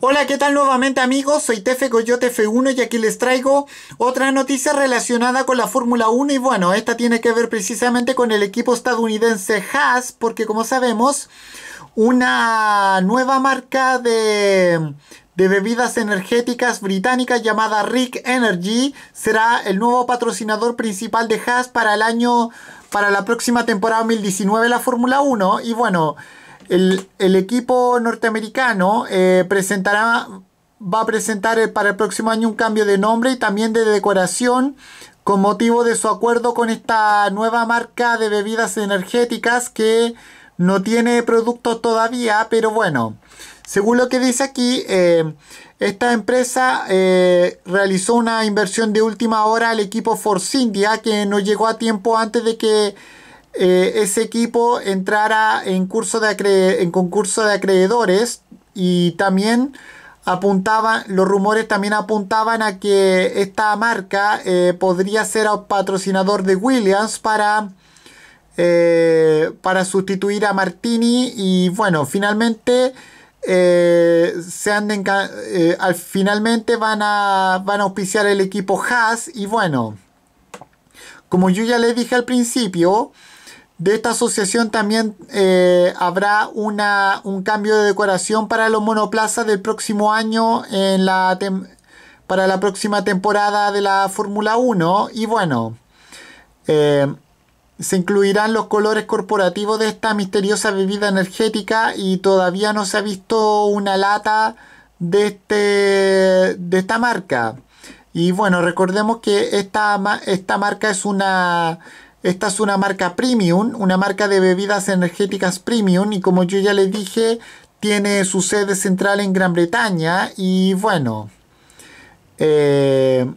Hola, ¿qué tal nuevamente amigos? Soy Tefe Coyote F1 y aquí les traigo otra noticia relacionada con la Fórmula 1 y bueno, esta tiene que ver precisamente con el equipo estadounidense Haas porque como sabemos, una nueva marca de, de bebidas energéticas británicas llamada Rick Energy será el nuevo patrocinador principal de Haas para el año, para la próxima temporada 2019 de la Fórmula 1 y bueno... El, equipo norteamericano eh, presentará, va a presentar eh, para el próximo año un cambio de nombre y también de decoración con motivo de su acuerdo con esta nueva marca de bebidas energéticas que no tiene productos todavía, pero bueno, según lo que dice aquí, eh, esta empresa realizó una inversión de última hora al equipo Force India que no llegó a tiempo antes de que eh, ese equipo entrara en, concurso de acreedores y también apuntaban, los rumores también apuntaban a que esta marca eh, podría ser patrocinador de Williams para, eh, para sustituir a Martini y bueno, finalmente... se finalmente van a, van a auspiciar el equipo Haas y bueno, como yo ya les dije al principio, de esta asociación también eh, habrá un cambio de decoración para los monoplazas del próximo año en la para la próxima temporada de la Fórmula 1. Y bueno, eh, se incluirán los colores corporativos de esta misteriosa bebida energética y todavía no se ha visto una lata de, este, de esta marca. Y bueno, recordemos que esta marca es una esta es una marca premium, una marca de bebidas energéticas premium y como yo ya les dije, tiene su sede central en Gran Bretaña y bueno, eh,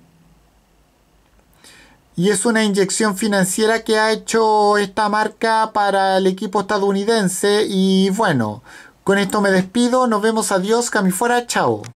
y es una inyección financiera que ha hecho esta marca para el equipo estadounidense y bueno, con esto me despido, nos vemos, adiós, fuera. chao.